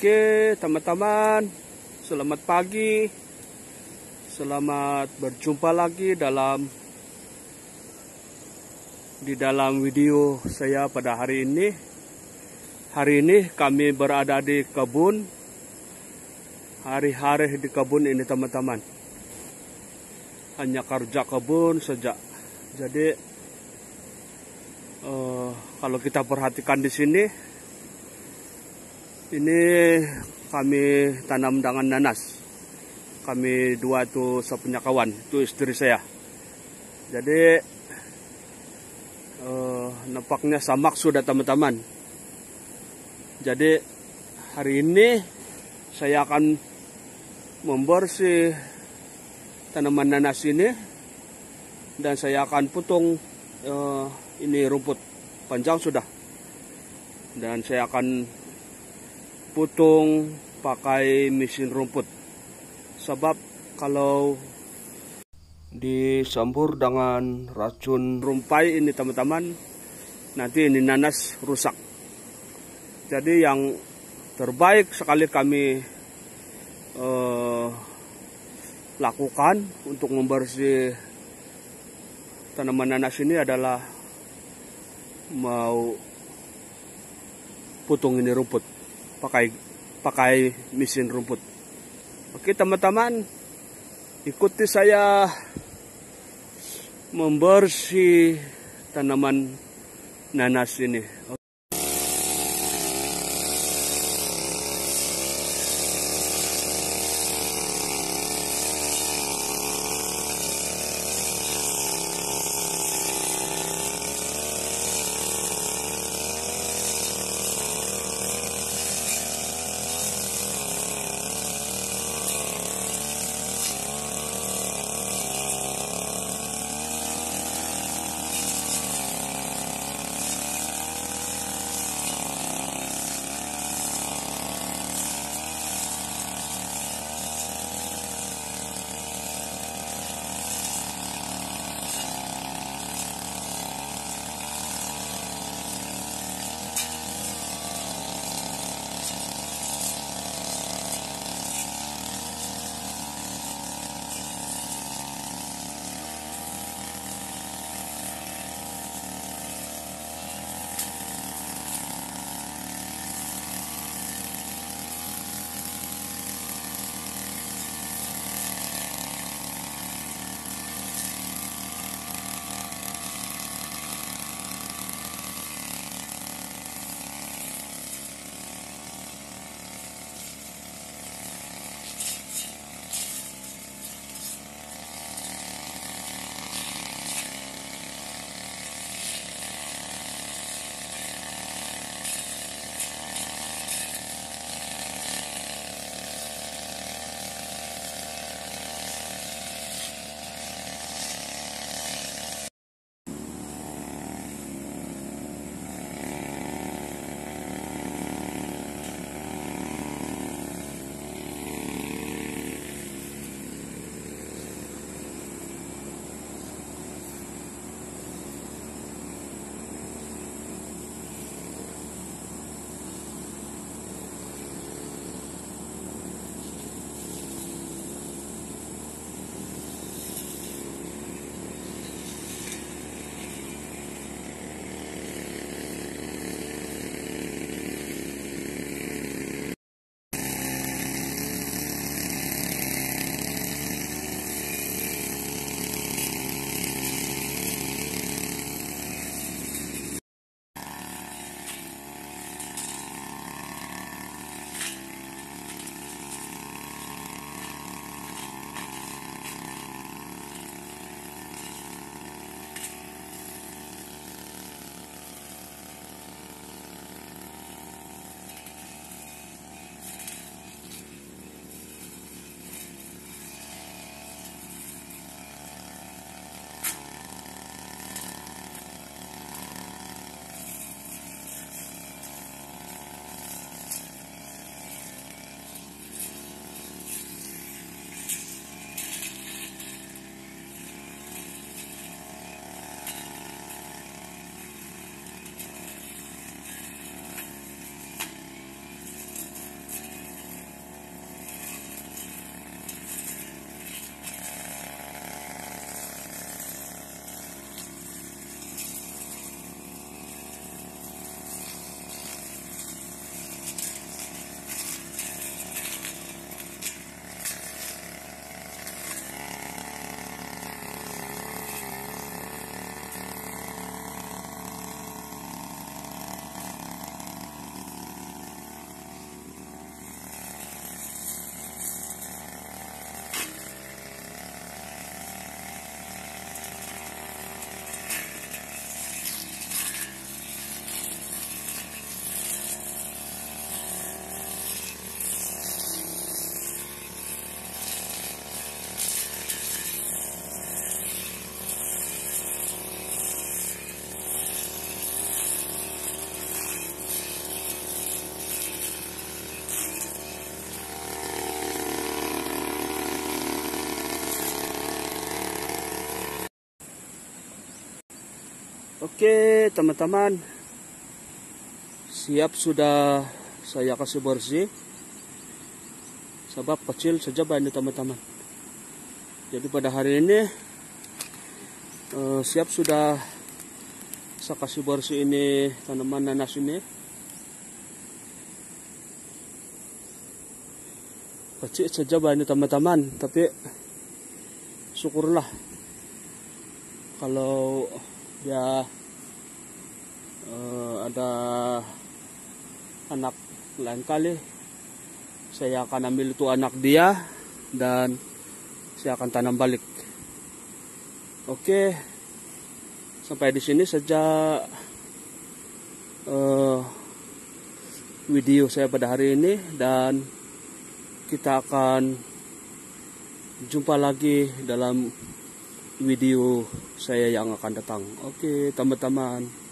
Oke teman-teman Selamat pagi Selamat berjumpa lagi dalam Di dalam video saya pada hari ini Hari ini kami berada di kebun Hari-hari di kebun ini teman-teman Hanya kerja kebun sejak Jadi uh, Kalau kita perhatikan di sini ini kami tanam dengan nanas. Kami dua itu sepunya kawan, itu istri saya. Jadi uh, nampaknya samak sudah teman-teman. Jadi hari ini saya akan membersih tanaman nanas ini dan saya akan putung uh, eh, ini rumput panjang sudah dan saya akan Putung pakai mesin rumput. Sebab kalau disambur dengan racun rumpai ini teman-teman, nanti ini nanas rusak. Jadi yang terbaik sekali kami eh, lakukan untuk membersih tanaman nanas ini adalah mau putung ini rumput pakai pakai mesin rumput. Oke teman-teman, ikuti saya membersih tanaman nanas ini. Oke teman-teman Siap sudah saya kasih bersih Sebab kecil saja ini teman-teman Jadi pada hari ini eh, Siap sudah saya kasih bersih ini tanaman nanas ini Kecil saja ini teman-teman Tapi syukurlah Kalau ya uh, ada anak lain kali saya akan ambil itu anak dia dan saya akan tanam balik oke sampai di sini saja uh, video saya pada hari ini dan kita akan jumpa lagi dalam video saya yang akan datang. Oke, teman-teman.